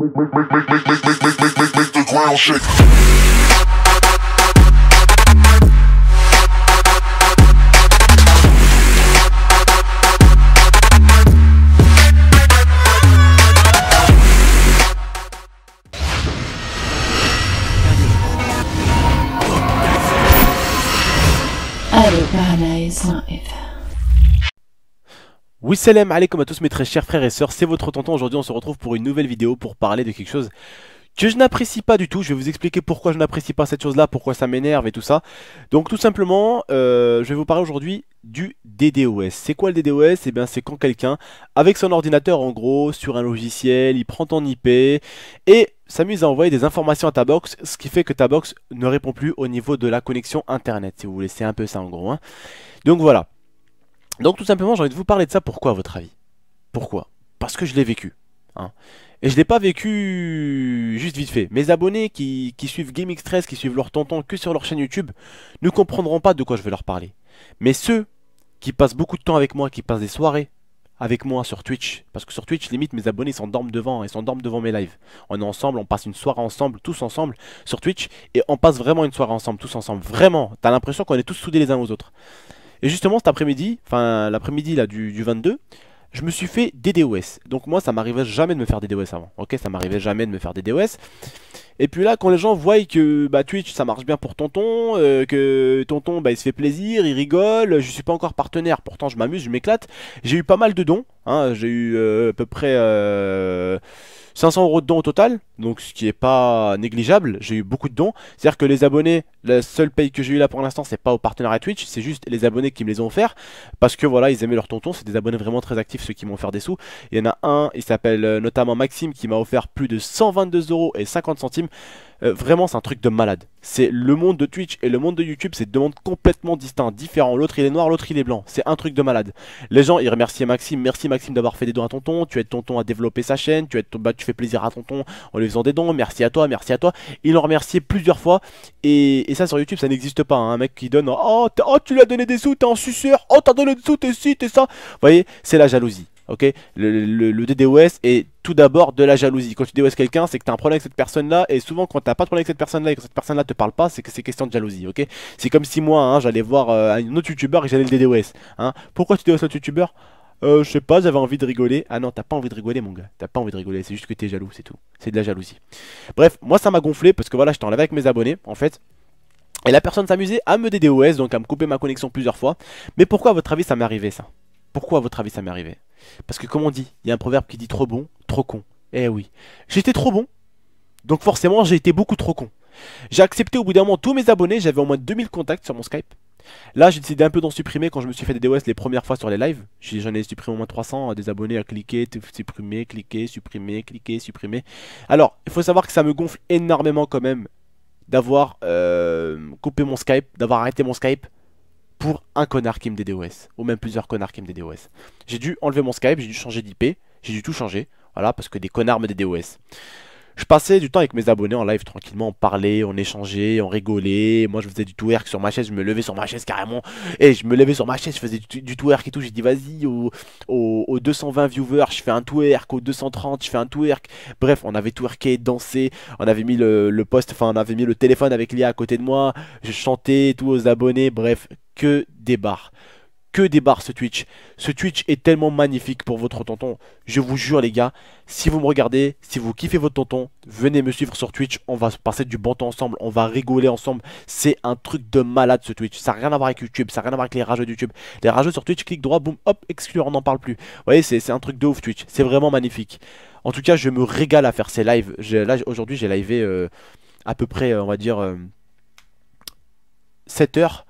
Make, make, make, make, make, make, make, make, make the ground shake. Oui allez comme à tous mes très chers frères et sœurs, c'est votre tonton, aujourd'hui on se retrouve pour une nouvelle vidéo pour parler de quelque chose que je n'apprécie pas du tout, je vais vous expliquer pourquoi je n'apprécie pas cette chose là, pourquoi ça m'énerve et tout ça. Donc tout simplement, euh, je vais vous parler aujourd'hui du DDoS. C'est quoi le DDoS Eh bien c'est quand quelqu'un, avec son ordinateur en gros, sur un logiciel, il prend ton IP et s'amuse à envoyer des informations à ta box, ce qui fait que ta box ne répond plus au niveau de la connexion internet, si vous voulez, c'est un peu ça en gros. Hein. Donc voilà. Donc tout simplement, j'ai envie de vous parler de ça. Pourquoi, à votre avis Pourquoi Parce que je l'ai vécu. Hein. Et je l'ai pas vécu juste vite fait. Mes abonnés qui, qui suivent GameX13, qui suivent leur tonton que sur leur chaîne YouTube, ne comprendront pas de quoi je vais leur parler. Mais ceux qui passent beaucoup de temps avec moi, qui passent des soirées avec moi sur Twitch, parce que sur Twitch, limite, mes abonnés s'endorment devant, et s'endorment devant mes lives. On est ensemble, on passe une soirée ensemble, tous ensemble, sur Twitch, et on passe vraiment une soirée ensemble, tous ensemble. Vraiment, t'as l'impression qu'on est tous soudés les uns aux autres. Et justement cet après-midi, enfin l'après-midi là du, 22, je me suis fait des DOS. Donc moi ça m'arrivait jamais de me faire des DOS avant. Ok, ça m'arrivait jamais de me faire des DOS. Et puis là quand les gens voient que bah Twitch ça marche bien pour tonton, euh, que tonton bah il se fait plaisir, il rigole, je suis pas encore partenaire, pourtant je m'amuse, je m'éclate, j'ai eu pas mal de dons. Hein, j'ai eu euh, à peu près 500 euh, euros de dons au total, donc ce qui n'est pas négligeable. J'ai eu beaucoup de dons. C'est-à-dire que les abonnés, la seule paye que j'ai eu là pour l'instant, c'est pas au partenariat Twitch, c'est juste les abonnés qui me les ont offerts. Parce que voilà, ils aimaient leur tonton. C'est des abonnés vraiment très actifs, ceux qui m'ont offert des sous. Il y en a un, il s'appelle euh, notamment Maxime, qui m'a offert plus de 122 euros et 50 centimes. vraiment, c'est un truc de malade c'est le monde de Twitch et le monde de YouTube, c'est deux mondes complètement distincts, différents. L'autre il est noir, l'autre il est blanc. C'est un truc de malade. Les gens ils remerciaient Maxime, merci Maxime d'avoir fait des dons à Tonton, tu aides Tonton à développer sa chaîne, tu aides bah, tu fais plaisir à Tonton en lui faisant des dons, merci à toi, merci à toi. Ils l'ont remercié plusieurs fois et, ça sur YouTube ça n'existe pas. Hein. Un mec qui donne oh, oh, tu lui as donné des sous, t'es en suceur, oh t'as donné des sous, t'es si, t'es ça. Vous voyez, c'est la jalousie ok le, DDoS est tout d'abord de la jalousie. Quand tu DDoS quelqu'un, c'est que tu as un problème avec cette personne-là, et souvent quand t'as pas de problème avec cette personne-là et que cette personne-là te parle pas, c'est que c'est question de jalousie, ok C'est comme si moi, hein, j'allais voir euh, un autre youtubeur et j'allais le DDoS. Hein Pourquoi tu DDoS un youtubeur euh, je sais pas, j'avais envie de rigoler. Ah non, t'as pas envie de rigoler, mon gars. T'as pas envie de rigoler, c'est juste que t'es jaloux, c'est tout. C'est de la jalousie. Bref, moi ça m'a gonflé parce que voilà, j'étais en avec mes abonnés, en fait. Et la personne s'amusait à me DDoS, donc à me couper ma connexion plusieurs fois. Mais pourquoi à votre avis ça m'est arrivé ça Pourquoi à votre avis ça m'est arrivé parce que comme on dit, il y a un proverbe qui dit trop bon, trop con. Eh oui, j'étais trop bon, donc forcément j'ai été beaucoup trop con. J'ai accepté au bout d'un moment tous mes abonnés, j'avais au moins 2000 contacts sur mon Skype. Là, j'ai décidé un peu d'en supprimer quand je me suis fait des DOS les premières fois sur les lives. J'en ai supprimé au moins 300, euh, des abonnés à cliquer, supprimer, cliquer, supprimer, cliquer, supprimer. Alors, il faut savoir que ça me gonfle énormément quand même d'avoir euh, coupé mon Skype, d'avoir arrêté mon Skype pour un connard qui me DDoS, ou même plusieurs connards qui me DDoS. J'ai dû enlever mon Skype, j'ai dû changer d'IP, j'ai dû tout changer, voilà, parce que des connards me DDoS. Je passais du temps avec mes abonnés en live tranquillement, on parlait, on échangeait, on rigolait. Moi je faisais du twerk sur ma chaise, je me levais sur ma chaise carrément. Et je me levais sur ma chaise, je faisais du, twerk et tout. J'ai dit vas-y, aux au, 220 viewers, je fais un twerk, aux 230, je fais un twerk. Bref, on avait twerké, dansé, on avait mis le, poste, enfin on avait mis le téléphone avec l'IA à côté de moi. Je chantais et tout aux abonnés, bref, que des Que des ce Twitch. Ce Twitch est tellement magnifique pour votre tonton. Je vous jure les gars, si vous me regardez, si vous kiffez votre tonton, venez me suivre sur Twitch. On va passer du bon temps ensemble, on va rigoler ensemble. C'est un truc de malade ce Twitch. Ça n'a rien à voir avec YouTube, ça n'a rien à voir avec les rageux de YouTube. Les rageux sur Twitch, clic droit, boum, hop, exclure, on n'en parle plus. Vous voyez, c'est un truc de ouf Twitch. C'est vraiment magnifique. En tout cas, je me régale à faire ces lives. Là, aujourd'hui, j'ai livé euh, à peu près, euh, on va dire, 7 euh, heures.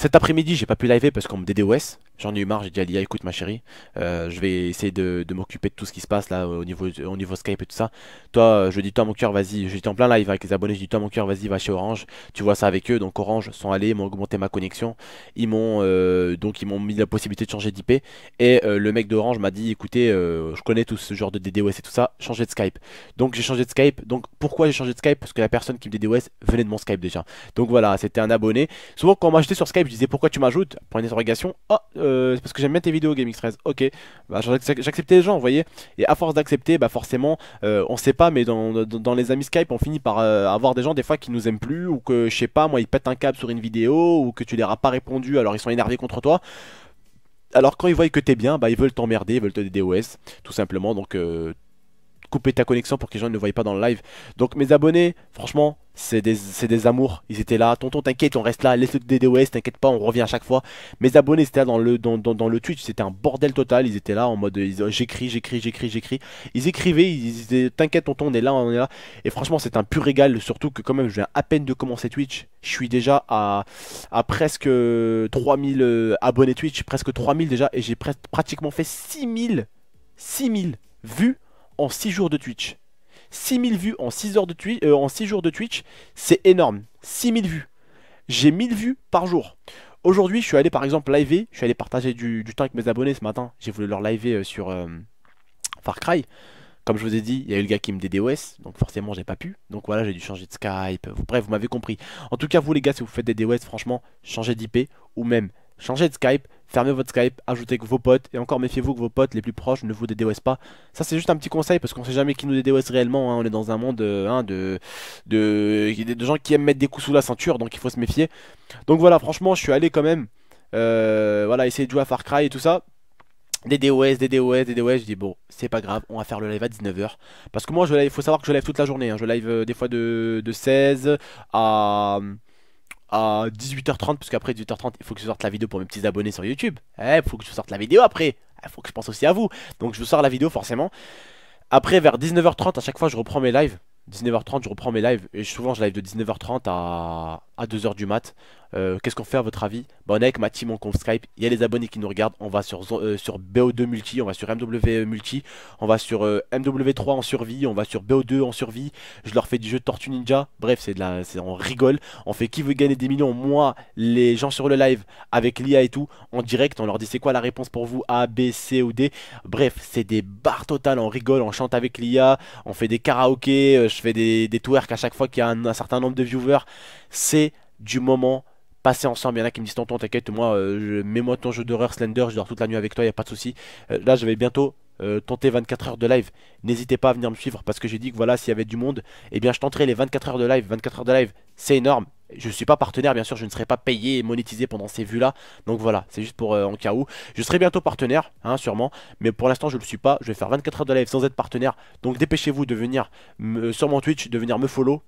Cet après-midi, j'ai pas pu live parce qu'on me DDoS j'en ai eu marre, j'ai dit à l'IA, écoute ma chérie, euh, je vais essayer de, m'occuper de tout ce qui se passe là au niveau, au niveau Skype et tout ça. Toi, euh, je dis, toi mon cœur, vas-y, j'étais en plein live avec les abonnés, je dis, toi mon cœur, vas-y, va chez Orange, tu vois ça avec eux, donc Orange sont allés, m'ont augmenté ma connexion, ils m'ont euh, donc ils m'ont mis la possibilité de changer d'IP, et le mec d'Orange m'a dit, écoutez, je connais tout ce genre de DDoS et tout ça, changez de Skype. Donc j'ai changé de Skype, donc pourquoi j'ai changé de Skype Parce que la personne qui me DDoS venait de mon Skype déjà. Donc voilà, c'était un abonné. Souvent quand on m'achetait sur Skype, je disais, pourquoi tu m'ajoutes Point d'interrogation, oh, euh, c'est parce que j'aime bien tes vidéos GameX13. Ok, bah, j'acceptais les gens, vous voyez. Et à force d'accepter, bah forcément, euh, on sait pas, mais dans, les amis Skype, on finit par euh, avoir des gens des fois qui nous aiment plus, ou que je sais pas, moi ils pètent un câble sur une vidéo, ou que tu leur as pas répondu, alors ils sont énervés contre toi. Alors quand ils voient que t'es bien, bah ils veulent t'emmerder, ils veulent te DOS, tout simplement. Donc couper ta connexion pour que les gens ne le voient pas dans le live. Donc mes abonnés, franchement, c'est des, amours, ils étaient là. Tonton, t'inquiète, on reste là, laisse le DDoS, t'inquiète pas, on revient à chaque fois. Mes abonnés, c'était dans le, dans, dans, le Twitch, c'était un bordel total. Ils étaient là en mode euh, j'écris, j'écris, j'écris, j'écris. Ils écrivaient, ils disaient t'inquiète, tonton, on est là, on est là. Et franchement, c'est un pur régal, surtout que quand même, je viens à peine de commencer Twitch. Je suis déjà à, à presque 3000 euh, euh, abonnés Twitch, presque 3000 déjà, et j'ai pratiquement fait 6000, 6000 vues en 6 jours de Twitch. 6000 vues en 6, heures de Twitch, euh, en 6 jours de Twitch, c'est énorme. 6000 vues. J'ai 1000 vues par jour. Aujourd'hui, je suis allé par exemple live, je suis allé partager du, temps avec mes abonnés ce matin. J'ai voulu leur live euh, sur euh, Far Cry. Comme je vous ai dit, il y a eu le gars qui me DDoS, donc forcément j'ai pas pu. Donc voilà, j'ai dû changer de Skype. Bref, vous m'avez compris. En tout cas, vous les gars, si vous faites des DDoS, franchement, changez d'IP ou même changez de Skype, fermez votre Skype, ajoutez que vos potes, et encore méfiez-vous que vos potes les plus proches ne vous DDoS pas. Ça c'est juste un petit conseil parce qu'on sait jamais qui nous DDoS réellement, hein. on est dans un monde euh, hein, de, de, gens qui aiment mettre des coups sous la ceinture, donc il faut se méfier. Donc voilà, franchement je suis allé quand même, euh, voilà, essayer de jouer à Far Cry et tout ça. DDoS, DDoS, DDoS, je dis bon, c'est pas grave, on va faire le live à 19h. Parce que moi, il faut savoir que je live toute la journée, hein. je live euh, des fois de 16 à à 18h30, parce qu'après 18h30, il faut que je sorte la vidéo pour mes petits abonnés sur YouTube. Eh, faut que je sorte la vidéo après. Eh, il faut que je pense aussi à vous. Donc je vous sors la vidéo forcément. Après, vers 19h30, à chaque fois, je reprends mes lives. 19h30, je reprends mes lives. Et souvent, je live de 19h30 à, à 2h du mat. Euh, qu'est-ce qu'on fait à votre avis Bon bah, On est avec ma team en conf Skype. Il y a les abonnés qui nous regardent. On va sur, euh, sur BO2 multi, on va sur MW e multi, on va sur euh, MW3 en survie, on va sur BO2 en survie. Je leur fais du jeu de Tortue Ninja. Bref, c'est de la, on rigole. On fait qui veut gagner des millions Moi, les gens sur le live avec l'IA et tout, en direct. On leur dit c'est quoi la réponse pour vous A, B, C ou D. Bref, c'est des bars totales. On rigole, on chante avec l'IA, on fait des karaokés, je fais des, des twerks à chaque fois qu'il y a un, un certain nombre de viewers. C'est du moment passer ensemble. Il y en a qui me disent Tonton, t'inquiète, moi, euh, je mets-moi ton jeu d'horreur Slender, je dors toute la nuit avec toi, il a pas de souci. Euh, là, je vais bientôt euh, tenter 24 heures de live. N'hésitez pas à venir me suivre parce que j'ai dit que voilà, s'il y avait du monde, eh bien, je tenterai les 24 heures de live. 24 heures de live, c'est énorme. Je ne suis pas partenaire, bien sûr, je ne serai pas payé et monétisé pendant ces vues-là. Donc voilà, c'est juste pour en cas où. Je serai bientôt partenaire, hein, sûrement. Mais pour l'instant, je ne le suis pas. Je vais faire 24 heures de live sans être partenaire. Donc dépêchez-vous de venir sur mon Twitch, de venir me follow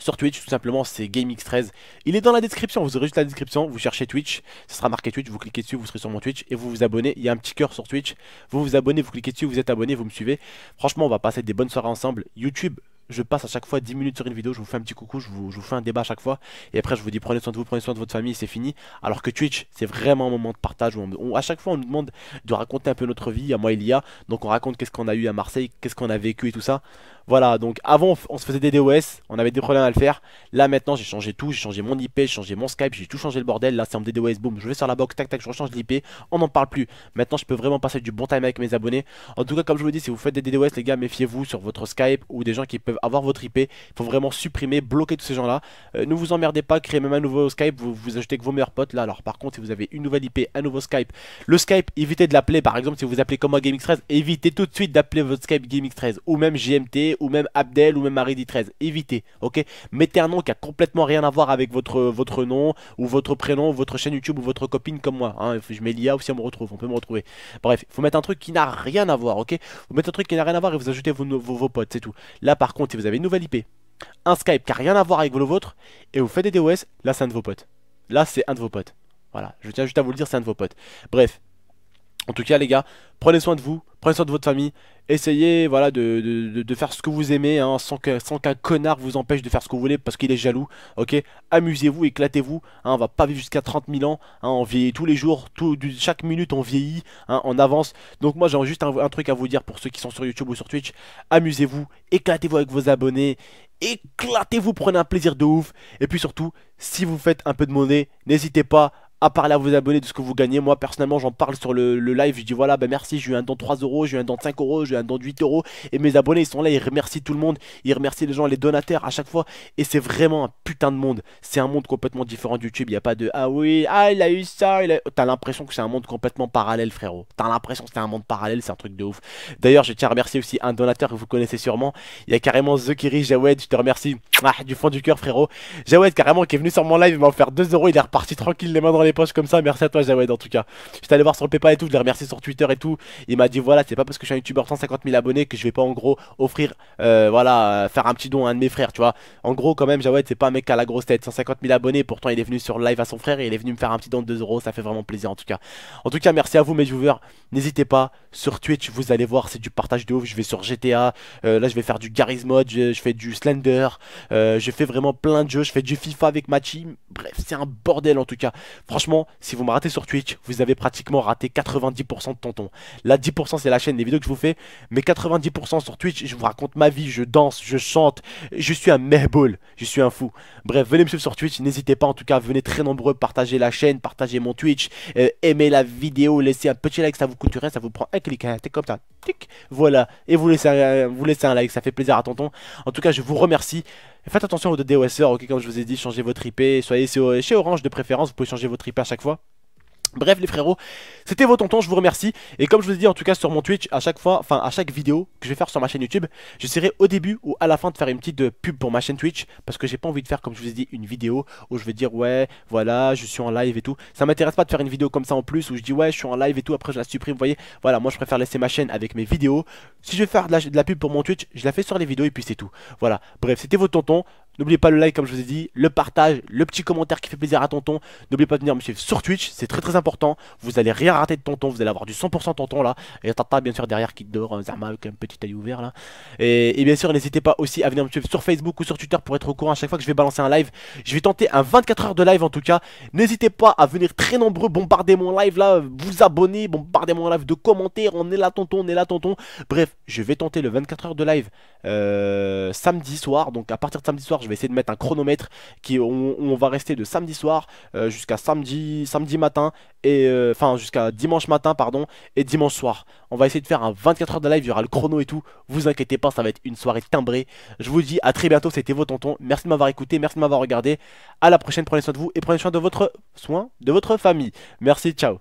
sur Twitch, tout simplement, c'est GameX13. Il est dans la description, vous aurez juste la description, vous cherchez Twitch, ce sera marqué Twitch, vous cliquez dessus, vous serez sur mon Twitch et vous vous abonnez. Il y a un petit cœur sur Twitch, vous vous abonnez, vous cliquez dessus, vous êtes abonné, vous me suivez. Franchement, on va passer des bonnes soirées ensemble. YouTube, je passe à chaque fois 10 minutes sur une vidéo, je vous fais un petit coucou, je vous, fais un débat à chaque fois, et après je vous dis prenez soin de vous, prenez soin de votre famille, c'est fini. Alors que Twitch, c'est vraiment un moment de partage où à chaque fois on nous demande de raconter un peu notre vie, à moi il y a, donc on raconte qu'est-ce qu'on a eu à Marseille, qu'est-ce qu'on a vécu et tout ça. Voilà, donc avant on se faisait des DDoS, on avait des problèmes à le faire. Là maintenant j'ai changé tout, j'ai changé mon IP, j'ai changé mon Skype, j'ai tout changé le bordel. Là c'est en DDoS, boum, je vais sur la box, tac tac, je rechange l'IP, on n'en parle plus. Maintenant je peux vraiment passer du bon time avec mes abonnés. En tout cas comme je vous dis, si vous faites des DDoS les gars, méfiez-vous sur votre Skype ou des gens qui peuvent avoir votre IP. Il faut vraiment supprimer, bloquer tous ces gens là. Euh, ne vous emmerdez pas, créez même un nouveau Skype, vous vous achetez que vos meilleurs potes là. Alors par contre si vous avez une nouvelle IP, un nouveau Skype, le Skype, évitez de l'appeler par exemple si vous appelez comme moi GameX13, évitez tout de suite d'appeler votre Skype GameX13 ou même GMT ou même Abdel ou même Marie 13 Évitez, ok Mettez un nom qui a complètement rien à voir avec votre, votre nom ou votre prénom ou votre chaîne YouTube ou votre copine comme moi. Hein. Je mets l'IA aussi, on me retrouve, on peut me retrouver. Bref, faut mettre un truc qui n'a rien à voir, ok Vous mettez un truc qui n'a rien à voir et vous ajoutez vos, vos, potes, c'est tout. Là par contre, si vous avez une nouvelle IP, un Skype qui n'a rien à voir avec le vôtre et vous faites des DOS, là c'est un de vos potes. Là c'est un de vos potes. Voilà, je tiens juste à vous le dire, c'est un de vos potes. Bref, en tout cas, les gars, prenez soin de vous, prenez soin de votre famille. Essayez voilà, de, faire ce que vous aimez hein, sans qu'un connard vous empêche de faire ce que vous voulez parce qu'il est jaloux. Ok Amusez-vous, éclatez-vous. Hein, on va pas vivre jusqu'à 30 000 ans. Hein, on vieillit tous les jours, chaque minute on vieillit, on avance. Donc moi j'ai juste un, un truc à vous dire pour ceux qui sont sur YouTube ou sur Twitch. Amusez-vous, éclatez-vous avec vos abonnés éclatez-vous, prenez un plaisir de ouf. Et puis surtout, si vous faites un peu de monnaie, n'hésitez pas à parler à vos abonnés de ce que vous gagnez. Moi personnellement j'en parle sur le, live, je dis voilà ben merci, j'ai eu un don de 3 euros, j'ai eu un don de 5 euros, j'ai eu un don de 8 euros et mes abonnés ils sont là, ils remercient tout le monde, ils remercient les gens, les donateurs à chaque fois et c'est vraiment un putain de monde. C'est un monde complètement différent de YouTube, il n'y a pas de ah oui, ah il a eu ça, a... t'as l'impression que c'est un monde complètement parallèle frérot. T'as l'impression que c'est un monde parallèle, c'est un truc de ouf. D'ailleurs je tiens à remercier aussi un donateur que vous connaissez sûrement, il y a carrément The Kiri Jawed, je te remercie ah, du fond du cœur frérot. Jawed carrément qui est venu sur mon live, il m'a offert 2 euros, il est reparti tranquille dans les les comme ça. Merci à toi, Jawed, en tout cas. suis allé voir sur le PayPal et tout, je l'ai remercié sur Twitter et tout. Il m'a dit voilà, c'est pas parce que je suis un youtubeur 150 000 abonnés que je vais pas en gros offrir, euh, voilà, faire un petit don à un de mes frères, tu vois. En gros, quand même, Jawed, c'est pas un mec à la grosse tête. 150 000 abonnés, pourtant il est venu sur live à son frère et il est venu me faire un petit don de 2 euros. Ça fait vraiment plaisir, en tout cas. En tout cas, merci à vous, mes viewers. N'hésitez pas sur Twitch, vous allez voir, c'est du partage de ouf. Je vais sur GTA, euh, là, je vais faire du Garry's mode je, fais du Slender, euh, je fais vraiment plein de jeux, je fais du FIFA avec ma team Bref, c'est un bordel en tout cas. Franchement, si vous me ratez sur Twitch, vous avez pratiquement raté 90% de tonton. La 10% c'est la chaîne, des vidéos que je vous fais. Mais 90% sur Twitch, je vous raconte ma vie, je danse, je chante. Je suis un merbol. je suis un fou. Bref, venez me suivre sur Twitch, n'hésitez pas en tout cas, venez très nombreux, partagez la chaîne, partagez mon Twitch, euh, aimez la vidéo, laissez un petit like, ça vous coûte rien, ça vous prend un clic, hein, t'es comme ça voilà. Et vous laissez, un, vous laissez un like, ça fait plaisir à tonton. En tout cas, je vous remercie. Faites attention aux DOSR, ok, comme je vous ai dit, changez votre IP. Soyez chez Orange de préférence, vous pouvez changer votre IP à chaque fois. Bref les frérots, c'était vos tontons, je vous remercie Et comme je vous ai dit en tout cas sur mon Twitch, à chaque fois, enfin à chaque vidéo que je vais faire sur ma chaîne YouTube J'essaierai au début ou à la fin de faire une petite euh, pub pour ma chaîne Twitch Parce que j'ai pas envie de faire comme je vous ai dit une vidéo où je vais dire ouais voilà je suis en live et tout Ça m'intéresse pas de faire une vidéo comme ça en plus où je dis ouais je suis en live et tout après je la supprime vous voyez Voilà moi je préfère laisser ma chaîne avec mes vidéos Si je vais faire de la, de la pub pour mon Twitch je la fais sur les vidéos et puis c'est tout Voilà bref c'était vos tontons N'oubliez pas le like comme je vous ai dit, le partage, le petit commentaire qui fait plaisir à Tonton. N'oubliez pas de venir me suivre sur Twitch, c'est très très important. Vous allez rien rater de Tonton, vous allez avoir du 100% Tonton là. Et Tata bien sûr derrière qui dort, euh, Zama avec un petit œil ouvert là. Et, bien sûr n'hésitez pas aussi à venir me suivre sur Facebook ou sur Twitter pour être au courant à chaque fois que je vais balancer un live. Je vais tenter un 24 heures de live en tout cas. N'hésitez pas à venir très nombreux bombarder mon live là, vous abonner, bombarder mon live de commentaires. On est là Tonton, on est là Tonton. Bref, je vais tenter le 24 heures de live euh, samedi soir, donc à partir de samedi soir je vais essayer de mettre un chronomètre qui on, va rester de samedi soir euh, jusqu'à samedi, samedi matin et euh, enfin jusqu'à dimanche matin pardon et dimanche soir. On va essayer de faire un 24 heures de live, il y aura le chrono et tout. Vous inquiétez pas, ça va être une soirée timbrée. Je vous dis à très bientôt, c'était vos tontons. Merci de m'avoir écouté, merci de m'avoir regardé. À la prochaine, prenez soin de vous et prenez soin de votre soin de votre famille. Merci, ciao.